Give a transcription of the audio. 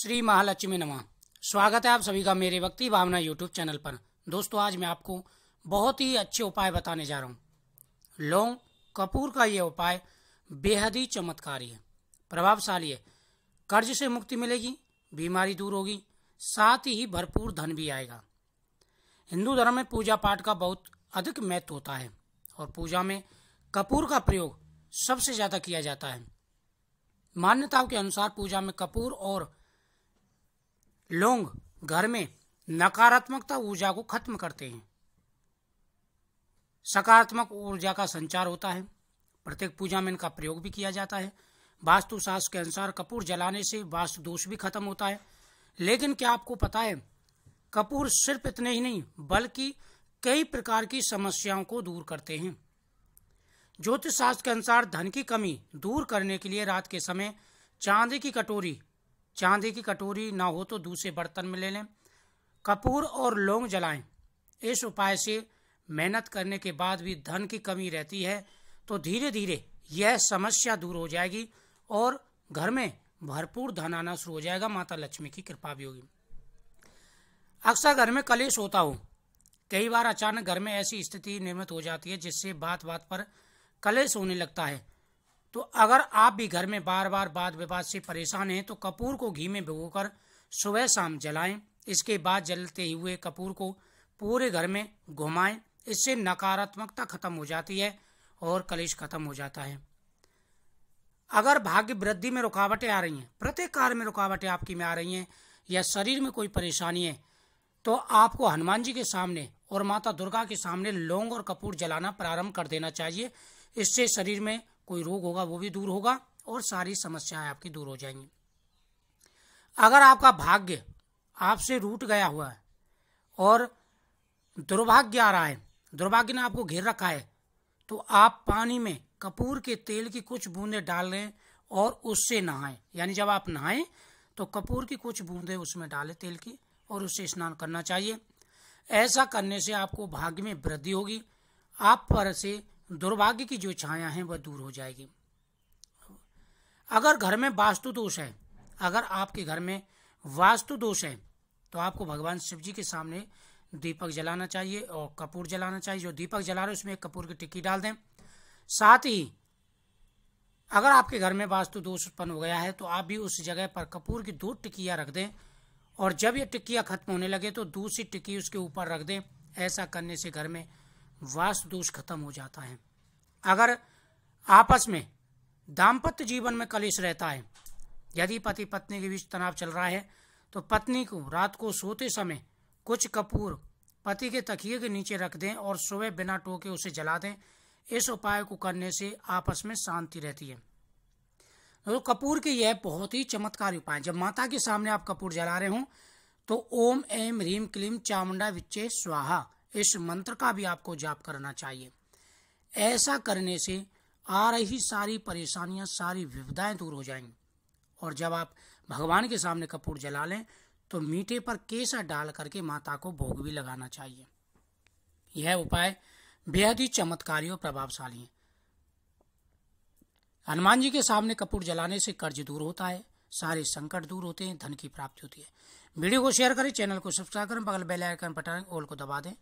श्री महालक्ष्मी नमा स्वागत है आप सभी का मेरे भक्ति भावना यूट्यूब चैनल पर दोस्तों आज मैं आपको बहुत ही अच्छे उपाय बताने जा रहा हूँ लौंग कपूर का यह उपाय बेहद ही चमत्कारी है प्रभावशाली है कर्ज से मुक्ति मिलेगी बीमारी दूर होगी साथ ही भरपूर धन भी आएगा हिंदू धर्म में पूजा पाठ का बहुत अधिक महत्व होता है और पूजा में कपूर का प्रयोग सबसे ज़्यादा किया जाता है मान्यताओं के अनुसार पूजा में कपूर और लोंग घर में नकारात्मकता ऊर्जा को खत्म करते हैं सकारात्मक ऊर्जा का संचार होता है प्रत्येक पूजा में इनका प्रयोग भी किया जाता है वास्तुशास्त्र के अनुसार कपूर जलाने से वास्तु दोष भी खत्म होता है लेकिन क्या आपको पता है कपूर सिर्फ इतने ही नहीं बल्कि कई प्रकार की समस्याओं को दूर करते हैं ज्योतिष शास्त्र के अनुसार धन की कमी दूर करने के लिए रात के समय चांदी की कटोरी चांदी की कटोरी ना हो तो दूसरे बर्तन में ले लें कपूर और लौंग जलाएं इस उपाय से मेहनत करने के बाद भी धन की कमी रहती है तो धीरे धीरे यह समस्या दूर हो जाएगी और घर में भरपूर धन आना शुरू हो जाएगा माता लक्ष्मी की कृपा भी होगी अक्सर घर में कलेश होता हो कई बार अचानक घर में ऐसी स्थिति निर्मित हो जाती है जिससे बात बात पर कलेश होने लगता है तो अगर आप भी घर में बार बार वाद विवाद से परेशान हैं तो कपूर को घी में भिगोकर सुबह शाम जलाएं इसके बाद जलते हुए कपूर को पूरे घर में घुमाएं इससे नकारात्मकता खत्म हो जाती है और कलेश खत्म हो जाता है अगर भाग्य वृद्धि में रुकावटें आ रही हैं प्रत्येक कार्य में रुकावटें आपकी में आ रही हैं या शरीर में कोई परेशानी है तो आपको हनुमान जी के सामने और माता दुर्गा के सामने लौंग और कपूर जलाना प्रारंभ कर देना चाहिए इससे शरीर में कोई रोग होगा वो भी दूर होगा और सारी समस्याएं आपकी दूर हो जाएंगी अगर आपका भाग्य आपसे रूट गया हुआ है और दुर्भाग्य आ रहा है दुर्भाग्य ने आपको घेर रखा है तो आप पानी में कपूर के तेल की कुछ बूंदें डाल लें और उससे नहाएं यानी जब आप नहाएं तो कपूर की कुछ बूंदें उसमें डालें तेल की और उससे स्नान करना चाहिए ऐसा करने से आपको भाग्य में वृद्धि होगी आप पर से दुर्भाग्य की जो छाया है वह दूर हो जाएगी अगर घर में वास्तु दोष है अगर आपके घर में वास्तु दोष है तो आपको भगवान शिव जी के सामने दीपक जलाना चाहिए और कपूर जलाना चाहिए जो दीपक जला रहे उसमें कपूर की टिक्की डाल दें साथ ही अगर आपके घर में वास्तु दोष उत्पन्न हो गया है तो आप भी उस जगह पर कपूर की दो टिक्कियां रख दें और जब ये टिक्कियां खत्म होने लगे तो दूसरी टिक्की उसके ऊपर रख दें ऐसा करने से घर में वास दोष खत्म हो जाता है अगर आपस में दाम्पत्य जीवन में कलेश रहता है यदि पति पत्नी के बीच तनाव चल रहा है तो पत्नी को रात को सोते समय कुछ कपूर पति के तकिए के नीचे रख दें और सुबह बिना टोके उसे जला दें इस उपाय को करने से आपस में शांति रहती है तो कपूर के यह बहुत ही चमत्कारी उपाय जब माता के सामने आप कपूर जला रहे हो तो ओम एम ह्रीम क्लीम चामुंडा विच्चे स्वाहा इस मंत्र का भी आपको जाप करना चाहिए ऐसा करने से आ रही सारी परेशानियां सारी विविधाएं दूर हो जाएंगी और जब आप भगवान के सामने कपूर जला लें तो मीठे पर केसर डाल करके माता को भोग भी लगाना चाहिए यह उपाय बेहद ही चमत्कारी और प्रभावशाली है हनुमान जी के सामने कपूर जलाने से कर्ज दूर होता है सारे संकट दूर होते हैं धन की प्राप्ति होती है वीडियो को शेयर करें चैनल को सब्सक्राइब करें बगल बेल आइकन बटन ऑल को दबा दें